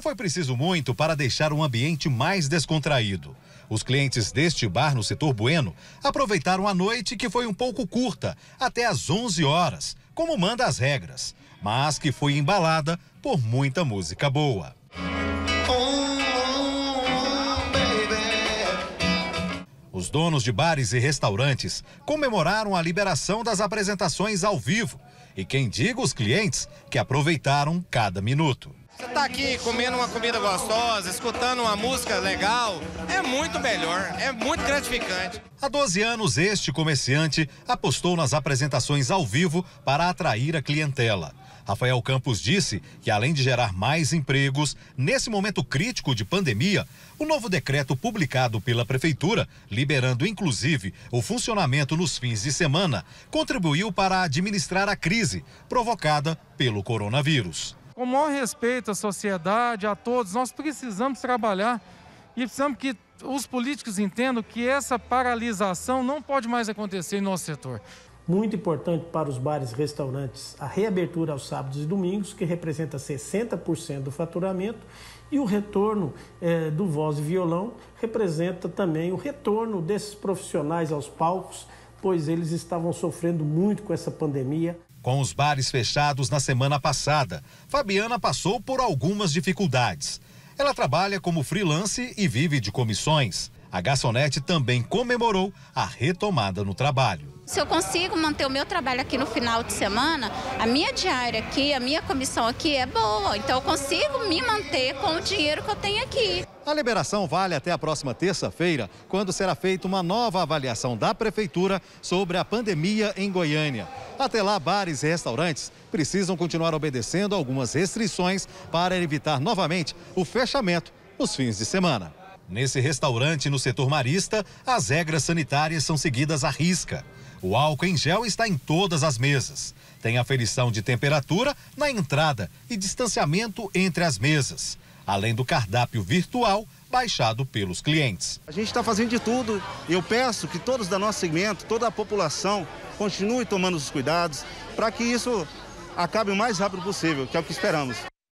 Não foi preciso muito para deixar um ambiente mais descontraído. Os clientes deste bar no setor Bueno aproveitaram a noite, que foi um pouco curta, até às 11 horas, como manda as regras, mas que foi embalada por muita música boa. Os donos de bares e restaurantes comemoraram a liberação das apresentações ao vivo. E quem diga os clientes que aproveitaram cada minuto estar tá aqui comendo uma comida gostosa, escutando uma música legal, é muito melhor, é muito gratificante. Há 12 anos, este comerciante apostou nas apresentações ao vivo para atrair a clientela. Rafael Campos disse que, além de gerar mais empregos, nesse momento crítico de pandemia, o novo decreto publicado pela Prefeitura, liberando inclusive o funcionamento nos fins de semana, contribuiu para administrar a crise provocada pelo coronavírus com o maior respeito à sociedade, a todos, nós precisamos trabalhar e precisamos que os políticos entendam que essa paralisação não pode mais acontecer em nosso setor. Muito importante para os bares e restaurantes a reabertura aos sábados e domingos, que representa 60% do faturamento, e o retorno eh, do voz e violão representa também o retorno desses profissionais aos palcos, pois eles estavam sofrendo muito com essa pandemia. Com os bares fechados na semana passada, Fabiana passou por algumas dificuldades. Ela trabalha como freelance e vive de comissões. A garçonete também comemorou a retomada no trabalho. Se eu consigo manter o meu trabalho aqui no final de semana, a minha diária aqui, a minha comissão aqui é boa. Então eu consigo me manter com o dinheiro que eu tenho aqui. A liberação vale até a próxima terça-feira, quando será feita uma nova avaliação da Prefeitura sobre a pandemia em Goiânia. Até lá, bares e restaurantes precisam continuar obedecendo algumas restrições para evitar novamente o fechamento nos fins de semana. Nesse restaurante no setor marista, as regras sanitárias são seguidas à risca. O álcool em gel está em todas as mesas. Tem aferição de temperatura na entrada e distanciamento entre as mesas além do cardápio virtual baixado pelos clientes. A gente está fazendo de tudo. Eu peço que todos da nosso segmento, toda a população, continue tomando os cuidados para que isso acabe o mais rápido possível, que é o que esperamos.